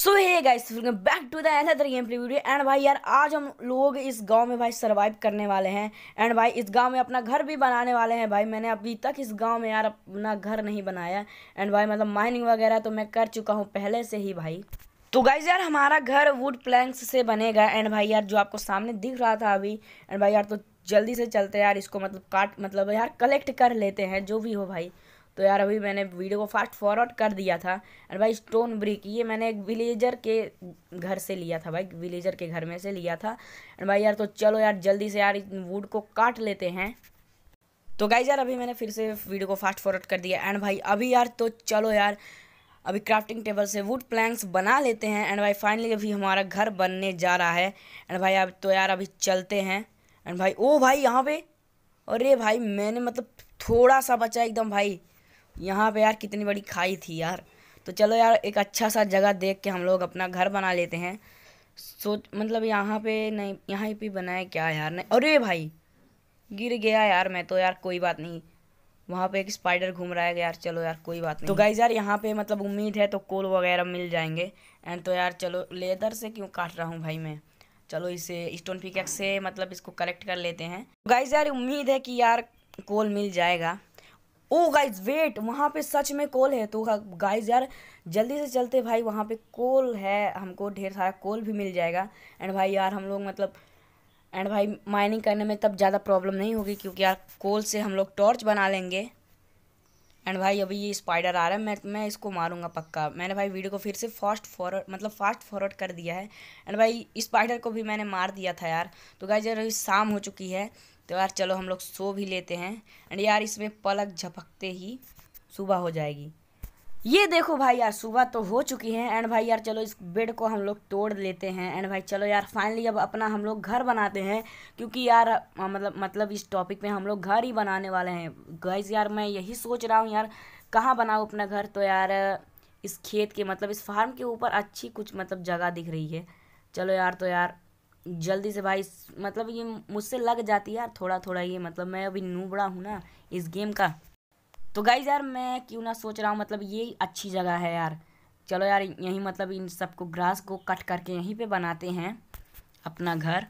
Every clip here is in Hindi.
so hey guys welcome back to the another game play video and भाई यार आज हम लोग इस गांव में भाई सरवाइव करने वाले हैं एंड भाई इस गांव में अपना घर भी बनाने वाले हैं भाई मैंने अभी तक इस गांव में यार अपना घर नहीं बनाया एंड भाई मतलब माइनिंग वगैरह तो मैं कर चुका हूँ पहले से ही भाई तो गाइज यार हमारा घर वुड प्लैंक्स से बनेगा एंड भाई यार जो आपको सामने दिख रहा था अभी एंड भाई यार तो जल्दी से चलते यार इसको मतलब काट मतलब यार कलेक्ट कर लेते हैं जो भी हो भाई तो यार अभी मैंने वीडियो को फास्ट फॉरवर्ड कर दिया था और भाई स्टोन ब्रिक ये मैंने एक विलेजर के घर से लिया था भाई विलेजर के घर में से लिया था और भाई यार तो चलो यार जल्दी से यार वुड को काट लेते हैं तो गाइज यार अभी मैंने फिर से वीडियो को फास्ट फॉरवर्ड कर दिया एंड भाई अभी यार तो चलो यार अभी क्राफ्टिंग टेबल से वुड प्लैंक्स बना लेते हैं एंड भाई फाइनली अभी हमारा घर बनने जा रहा है एंड भाई अब तो यार अभी चलते हैं एंड भाई ओ भाई यहाँ पे अरे भाई मैंने मतलब थोड़ा सा बचा एकदम भाई यहाँ पे यार कितनी बड़ी खाई थी यार तो चलो यार एक अच्छा सा जगह देख के हम लोग अपना घर बना लेते हैं सोच मतलब यहाँ पे नहीं यहाँ पे बनाए क्या यार नहीं अरे भाई गिर गया यार मैं तो यार कोई बात नहीं वहाँ पे एक स्पाइडर घूम रहा है यार चलो यार कोई बात तो नहीं तो गाइज यार यहाँ पे मतलब उम्मीद है तो कोल वगैरह मिल जाएंगे एंड तो यार चलो लेदर से क्यों काट रहा हूँ भाई मैं चलो इसे स्टोन पिकैक्स से मतलब इसको कलेक्ट कर लेते हैं गाइज तो यार उम्मीद है कि यार कोल मिल जाएगा ओ गाइज वेट वहाँ पे सच में कोल है तो गाइज हाँ, यार जल्दी से चलते भाई वहाँ पे कोल है हमको ढेर सारा कोल भी मिल जाएगा एंड भाई यार हम लोग मतलब एंड भाई माइनिंग करने में तब ज़्यादा प्रॉब्लम नहीं होगी क्योंकि यार कोल से हम लोग टॉर्च बना लेंगे एंड भाई अभी ये स्पाइडर आ रहा है मैं मैं इसको मारूंगा पक्का मैंने भाई वीडियो को फिर से फास्ट फॉरवर्ड मतलब फास्ट फॉरवर्ड कर दिया है एंड भाई स्पाइडर को भी मैंने मार दिया था यार तो गाइज यार अभी शाम हो चुकी है तो यार चलो हम लोग सो भी लेते हैं एंड यार इसमें पलक झपकते ही सुबह हो जाएगी ये देखो भाई यार सुबह तो हो चुकी है एंड भाई यार चलो इस बेड को हम लोग तोड़ लेते हैं एंड भाई चलो यार फाइनली अब अपना हम लोग घर बनाते हैं क्योंकि यार मतलब मतलब इस टॉपिक में हम लोग घर ही बनाने वाले हैं गाइज यार मैं यही सोच रहा हूँ यार कहाँ बनाऊँ अपना घर तो यार इस खेत के मतलब इस फार्म के ऊपर अच्छी कुछ मतलब जगह दिख रही है चलो यार तो यार जल्दी से भाई मतलब ये मुझसे लग जाती है यार थोड़ा थोड़ा ये मतलब मैं अभी नूबड़ा हूँ ना इस गेम का तो गाइज यार मैं क्यों ना सोच रहा हूँ मतलब ये अच्छी जगह है यार चलो यार यहीं मतलब इन सबको ग्रास को कट करके यहीं पे बनाते हैं अपना घर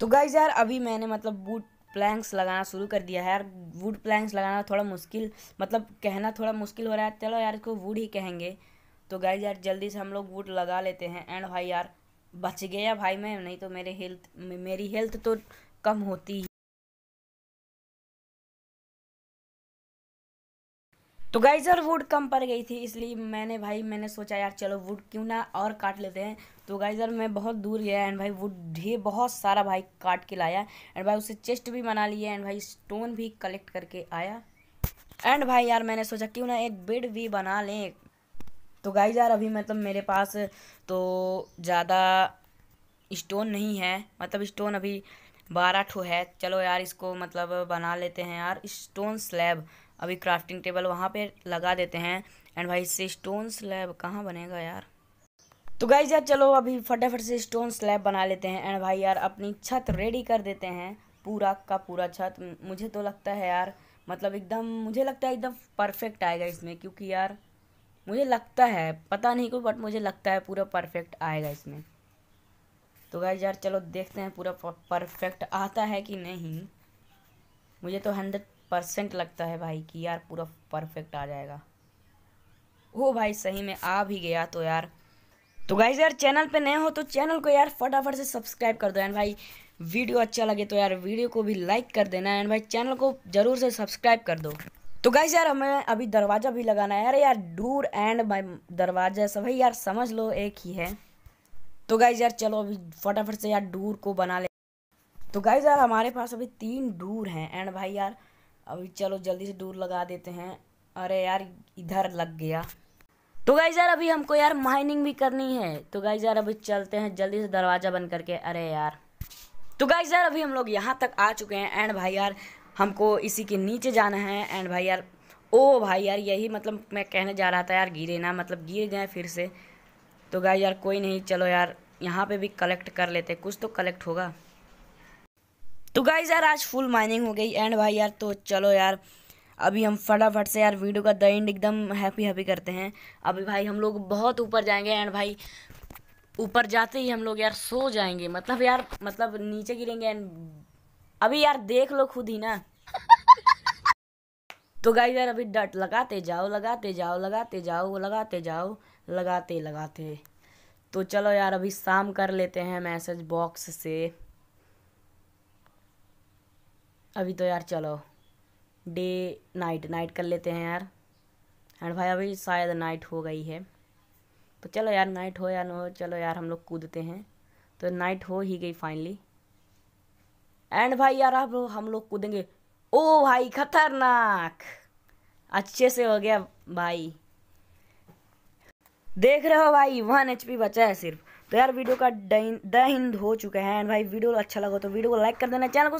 तो गाइज यार अभी मैंने मतलब बूट प्लैंक्स लगाना शुरू कर दिया है यार वुड प्लैंक्स लगाना थोड़ा मुश्किल मतलब कहना थोड़ा मुश्किल हो रहा है चलो यार इसको वुड ही कहेंगे तो गाय यार जल्दी से हम लोग वुड लगा लेते हैं एंड भाई यार बच गया भाई मैं नहीं तो मेरे हेल्थ मेरी हेल्थ तो कम होती ही तो गाइज यार वुड कम पड़ गई थी इसलिए मैंने भाई मैंने सोचा यार चलो वुड क्यों ना और काट लेते हैं तो गाइजर मैं बहुत दूर गया एंड भाई वो ढेर बहुत सारा भाई काट के लाया एंड भाई उसे चेस्ट भी बना लिया एंड भाई स्टोन भी कलेक्ट करके आया एंड भाई यार मैंने सोचा क्यों ना एक बेड भी बना लें तो गाइज यार अभी मतलब मेरे पास तो ज़्यादा स्टोन नहीं है मतलब स्टोन अभी बारह ठो है चलो यार इसको मतलब बना लेते हैं यार स्टोन स्लैब अभी क्राफ्टिंग टेबल वहाँ पे लगा देते हैं एंड भाई इससे स्टोन स्लैब कहाँ बनेगा यार तो गाइज यार चलो अभी फटाफट से स्टोन स्लैब बना लेते हैं एंड भाई यार अपनी छत रेडी कर देते हैं पूरा का पूरा छत मुझे तो लगता है यार मतलब एकदम मुझे लगता है एकदम परफेक्ट आएगा इसमें क्योंकि यार मुझे लगता है पता नहीं क्यों बट मुझे लगता है पूरा परफेक्ट आएगा इसमें तो गाइज यार चलो देखते हैं पूरा परफेक्ट आता है कि नहीं मुझे तो हंड्रेड परसेंट लगता है भाई कि यार पूरा परफेक्ट आ जाएगा हो भाई सही में आ भी गया तो यार तो गाइज यार चैनल पे नए हो तो चैनल को यार फटाफट से सब्सक्राइब कर दो एंड भाई वीडियो अच्छा लगे तो यार वीडियो को भी लाइक कर देना एंड भाई चैनल को ज़रूर से सब्सक्राइब कर दो तो गाइज यार हमें अभी दरवाज़ा भी लगाना है यार यार डूर एंड भाई दरवाज़ा सभी यार समझ लो एक ही है तो गाइज यार चलो अभी फटाफट से यार डूर को बना ले तो गाइज यार हमारे पास अभी तीन डूर हैं एंड भाई यार अभी चलो जल्दी से डूर लगा देते हैं अरे यार इधर लग गया तो गाई यार अभी हमको यार माइनिंग भी करनी है तो गाई यार अभी चलते हैं जल्दी से दरवाज़ा बंद करके अरे यार तो गाई यार अभी हम लोग यहाँ तक आ चुके हैं एंड भाई यार हमको इसी के नीचे जाना है एंड भाई यार ओ भाई यार यही मतलब मैं कहने जा रहा था यार गिरे ना मतलब गिर गए फिर से तो गाय यार कोई नहीं चलो यार यहाँ पे भी कलेक्ट कर लेते कुछ तो कलेक्ट होगा तो गाई यार आज फुल माइनिंग हो गई एंड भाई यार तो चलो यार अभी हम फटाफट से यार वीडियो का द एंड एकदम हैप्पी हैप्पी करते हैं अभी भाई हम लोग बहुत ऊपर जाएंगे एंड भाई ऊपर जाते ही हम लोग यार सो जाएंगे मतलब यार मतलब नीचे गिरेंगे एंड अभी यार देख लो खुद ही ना तो गाइस यार अभी डट लगाते जाओ लगाते जाओ लगाते जाओ लगाते जाओ लगाते लगाते तो चलो यार अभी शाम कर लेते हैं मैसेज बॉक्स से अभी तो यार चलो डे नाइट नाइट कर लेते हैं यार एंड भाई अभी शायद नाइट हो गई है तो चलो यार नाइट हो या ना हो चलो यार हम लोग कूदते हैं तो नाइट हो ही गई फाइनली एंड भाई यार अब हम लोग कूदेंगे ओ भाई खतरनाक अच्छे से हो गया भाई देख रहे हो भाई वन एच बचा है सिर्फ तो यार वीडियो का डिंद हो चुका है एंड भाई वीडियो अच्छा लगा तो वीडियो को लाइक कर देना चैनल को